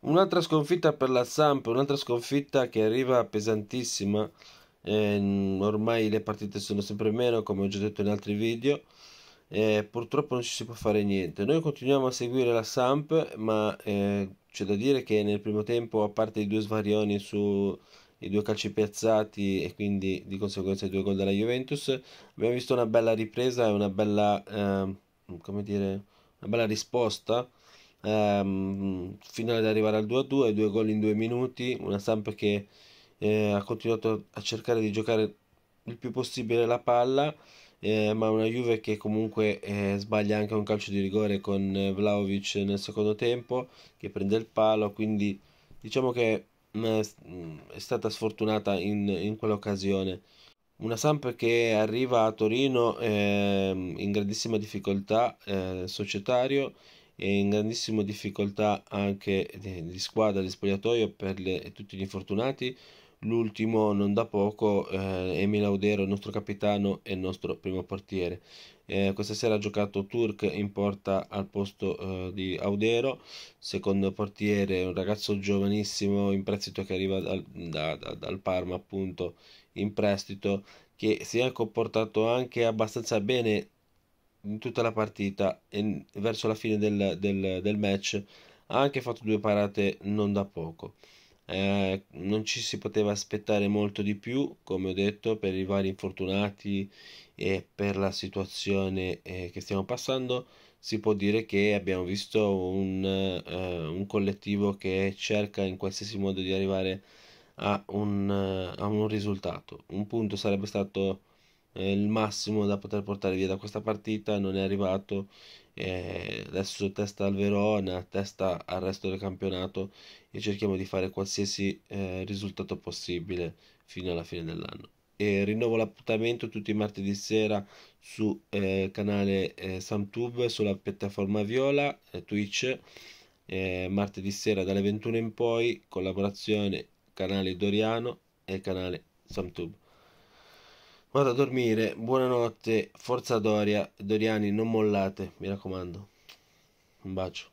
Un'altra sconfitta per la Samp, un'altra sconfitta che arriva pesantissima, eh, ormai le partite sono sempre meno come ho già detto in altri video, eh, purtroppo non ci si può fare niente. Noi continuiamo a seguire la Samp, ma eh, c'è da dire che nel primo tempo, a parte i due svarioni sui due calci piazzati e quindi di conseguenza i due gol della Juventus, abbiamo visto una bella ripresa e una bella, eh, come dire, una bella risposta ehm, fino ad arrivare al 2-2, due gol in due minuti, una Samp che eh, ha continuato a cercare di giocare il più possibile la palla, eh, ma una Juve che comunque eh, sbaglia anche un calcio di rigore con Vlaovic nel secondo tempo, che prende il palo, quindi diciamo che mh, mm, mm, è stata sfortunata in, in quell'occasione. Una Samp che arriva a Torino eh, in grandissima difficoltà eh, societario e in grandissima difficoltà anche eh, di squadra di spogliatoio per le, tutti gli infortunati. L'ultimo non da poco, eh, Emil Audero, il nostro capitano e il nostro primo portiere. Eh, questa sera ha giocato Turk in porta al posto eh, di Audero, secondo portiere, un ragazzo giovanissimo in prestito che arriva dal, da, da, dal Parma, appunto in prestito, che si è comportato anche abbastanza bene in tutta la partita e verso la fine del, del, del match ha anche fatto due parate non da poco. Eh, non ci si poteva aspettare molto di più, come ho detto, per i vari infortunati e per la situazione eh, che stiamo passando. Si può dire che abbiamo visto un, eh, un collettivo che cerca in qualsiasi modo di arrivare a un, eh, a un risultato. Un punto sarebbe stato il massimo da poter portare via da questa partita non è arrivato eh, adesso testa al Verona testa al resto del campionato e cerchiamo di fare qualsiasi eh, risultato possibile fino alla fine dell'anno e rinnovo l'appuntamento tutti i martedì sera su eh, canale eh, Samtube sulla piattaforma Viola eh, Twitch martedì sera dalle 21 in poi collaborazione canale Doriano e canale Samtube Vado a dormire, buonanotte, forza Doria, Doriani non mollate, mi raccomando. Un bacio.